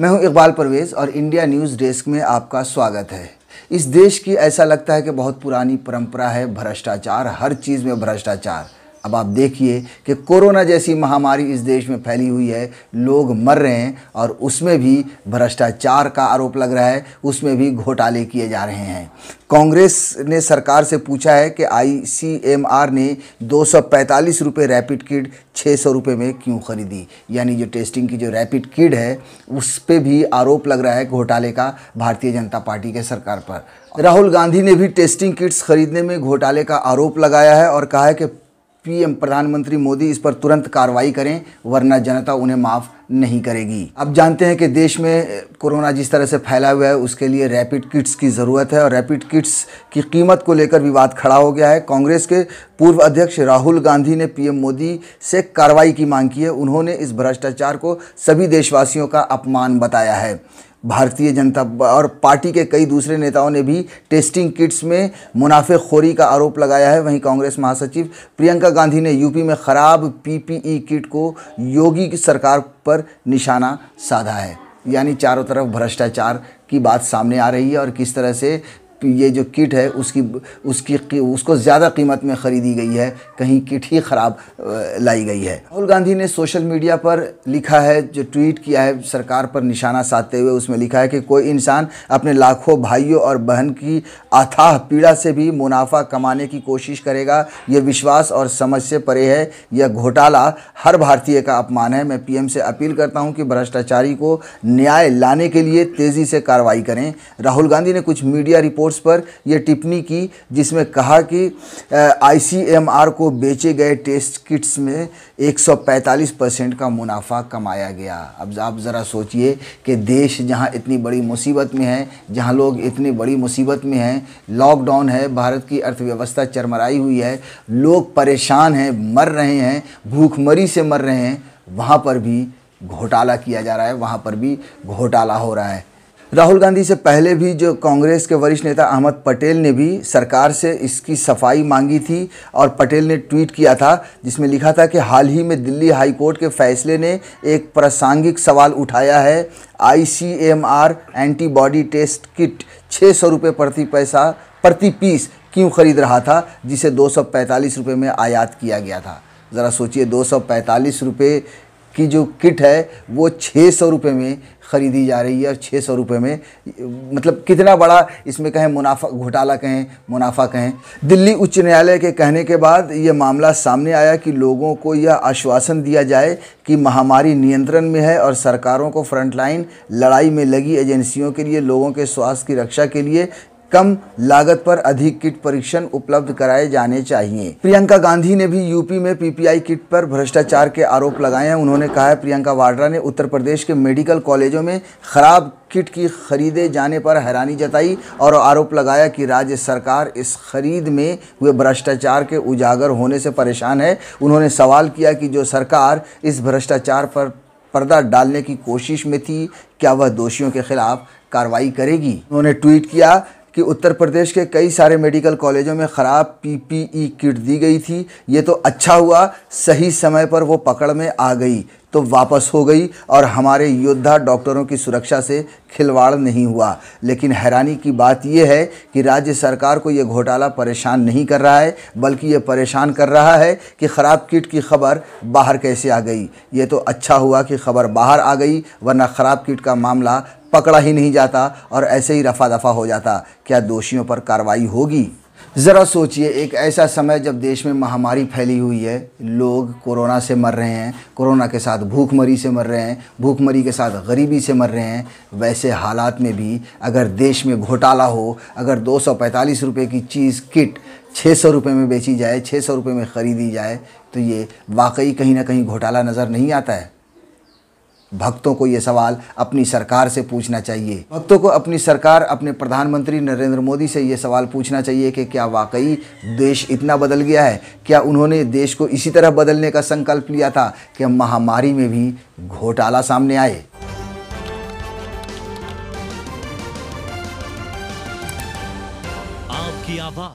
मैं हूं इकबाल परवेज़ और इंडिया न्यूज़ डेस्क में आपका स्वागत है इस देश की ऐसा लगता है कि बहुत पुरानी परंपरा है भ्रष्टाचार हर चीज़ में भ्रष्टाचार अब आप देखिए कि कोरोना जैसी महामारी इस देश में फैली हुई है लोग मर रहे हैं और उसमें भी भ्रष्टाचार का आरोप लग रहा है उसमें भी घोटाले किए जा रहे हैं कांग्रेस ने सरकार से पूछा है कि आईसीएमआर ने दो सौ रैपिड किट छः सौ रुपये में क्यों खरीदी यानी जो टेस्टिंग की जो रैपिड किट है उस पर भी आरोप लग रहा है घोटाले का भारतीय जनता पार्टी के सरकार पर राहुल गांधी ने भी टेस्टिंग किट्स खरीदने में घोटाले का आरोप लगाया है और कहा है कि पीएम प्रधानमंत्री मोदी इस पर तुरंत कार्रवाई करें वरना जनता उन्हें माफ़ नहीं करेगी अब जानते हैं कि देश में कोरोना जिस तरह से फैला हुआ है उसके लिए रैपिड किट्स की ज़रूरत है और रैपिड किट्स की कीमत को लेकर विवाद खड़ा हो गया है कांग्रेस के पूर्व अध्यक्ष राहुल गांधी ने पीएम मोदी से कार्रवाई की मांग की है उन्होंने इस भ्रष्टाचार को सभी देशवासियों का अपमान बताया है भारतीय जनता और पार्टी के कई दूसरे नेताओं ने भी टेस्टिंग किट्स में मुनाफेखोरी का आरोप लगाया है वहीं कांग्रेस महासचिव प्रियंका गांधी ने यूपी में खराब पीपीई किट को योगी की सरकार पर निशाना साधा है यानी चारों तरफ भ्रष्टाचार की बात सामने आ रही है और किस तरह से ये जो किट है उसकी उसकी उसको ज़्यादा कीमत में ख़रीदी गई है कहीं किट ही ख़राब लाई गई है राहुल गांधी ने सोशल मीडिया पर लिखा है जो ट्वीट किया है सरकार पर निशाना साधते हुए उसमें लिखा है कि कोई इंसान अपने लाखों भाइयों और बहन की अथाह पीड़ा से भी मुनाफा कमाने की कोशिश करेगा यह विश्वास और समझ से परे है यह घोटाला हर भारतीय का अपमान है मैं पी से अपील करता हूँ कि भ्रष्टाचारी को न्याय लाने के लिए तेज़ी से कार्रवाई करें राहुल गांधी ने कुछ मीडिया रिपोर्ट कोर्स पर यह टिप्पणी की जिसमें कहा कि आईसीएमआर को बेचे गए टेस्ट किट्स में 145 परसेंट का मुनाफा कमाया गया अब आप ज़रा सोचिए कि देश जहां इतनी बड़ी मुसीबत में है जहां लोग इतनी बड़ी मुसीबत में हैं लॉकडाउन है भारत की अर्थव्यवस्था चरमराई हुई है लोग परेशान हैं मर रहे हैं भूखमरी से मर रहे हैं वहाँ पर भी घोटाला किया जा रहा है वहाँ पर भी घोटाला हो रहा है राहुल गांधी से पहले भी जो कांग्रेस के वरिष्ठ नेता अहमद पटेल ने भी सरकार से इसकी सफाई मांगी थी और पटेल ने ट्वीट किया था जिसमें लिखा था कि हाल ही में दिल्ली हाई कोर्ट के फैसले ने एक प्रासंगिक सवाल उठाया है आईसीएमआर एंटीबॉडी टेस्ट किट छः सौ रुपये प्रति पैसा प्रति पीस क्यों खरीद रहा था जिसे दो सौ पैंतालीस रुपये में आयात किया गया था ज़रा सोचिए दो सौ पैंतालीस रुपये की जो किट है वो छः सौ रुपये में ख़रीदी जा रही है और छः सौ रुपये में मतलब कितना बड़ा इसमें कहें मुनाफा घोटाला कहें मुनाफा कहें दिल्ली उच्च न्यायालय के कहने के बाद ये मामला सामने आया कि लोगों को यह आश्वासन दिया जाए कि महामारी नियंत्रण में है और सरकारों को फ्रंटलाइन लड़ाई में लगी एजेंसियों के लिए लोगों के स्वास्थ्य की रक्षा के लिए कम लागत पर अधिक किट परीक्षण उपलब्ध कराए जाने चाहिए प्रियंका गांधी ने भी यूपी में पीपीआई किट पर भ्रष्टाचार के आरोप लगाए हैं उन्होंने कहा है प्रियंका वाड्रा ने उत्तर प्रदेश के मेडिकल कॉलेजों में खराब किट की खरीदे जाने पर हैरानी जताई और आरोप लगाया कि राज्य सरकार इस खरीद में हुए भ्रष्टाचार के उजागर होने से परेशान है उन्होंने सवाल किया कि जो सरकार इस भ्रष्टाचार पर पर्दा डालने की कोशिश में थी क्या वह दोषियों के खिलाफ कार्रवाई करेगी उन्होंने ट्वीट किया कि उत्तर प्रदेश के कई सारे मेडिकल कॉलेजों में ख़राब पीपीई किट दी गई थी ये तो अच्छा हुआ सही समय पर वो पकड़ में आ गई तो वापस हो गई और हमारे योद्धा डॉक्टरों की सुरक्षा से खिलवाड़ नहीं हुआ लेकिन हैरानी की बात यह है कि राज्य सरकार को यह घोटाला परेशान नहीं कर रहा है बल्कि ये परेशान कर रहा है कि ख़राब किट की खबर बाहर कैसे आ गई ये तो अच्छा हुआ कि खबर बाहर आ गई वरना ख़राब किट का मामला पकड़ा ही नहीं जाता और ऐसे ही रफा दफा हो जाता क्या दोषियों पर कार्रवाई होगी ज़रा सोचिए एक ऐसा समय जब देश में महामारी फैली हुई है लोग कोरोना से मर रहे हैं कोरोना के साथ भूखमरी से मर रहे हैं भूखमरी के साथ गरीबी से मर रहे हैं वैसे हालात में भी अगर देश में घोटाला हो अगर दो सौ रुपये की चीज़ किट छः सौ रुपये में बेची जाए छः सौ रुपये में ख़रीदी जाए तो ये वाकई कहीं ना कहीं घोटाला नज़र नहीं आता है भक्तों को ये सवाल अपनी सरकार से पूछना चाहिए भक्तों को अपनी सरकार अपने प्रधानमंत्री नरेंद्र मोदी से ये सवाल पूछना चाहिए कि क्या वाकई देश इतना बदल गया है क्या उन्होंने देश को इसी तरह बदलने का संकल्प लिया था कि महामारी में भी घोटाला सामने आए आपकी आवाज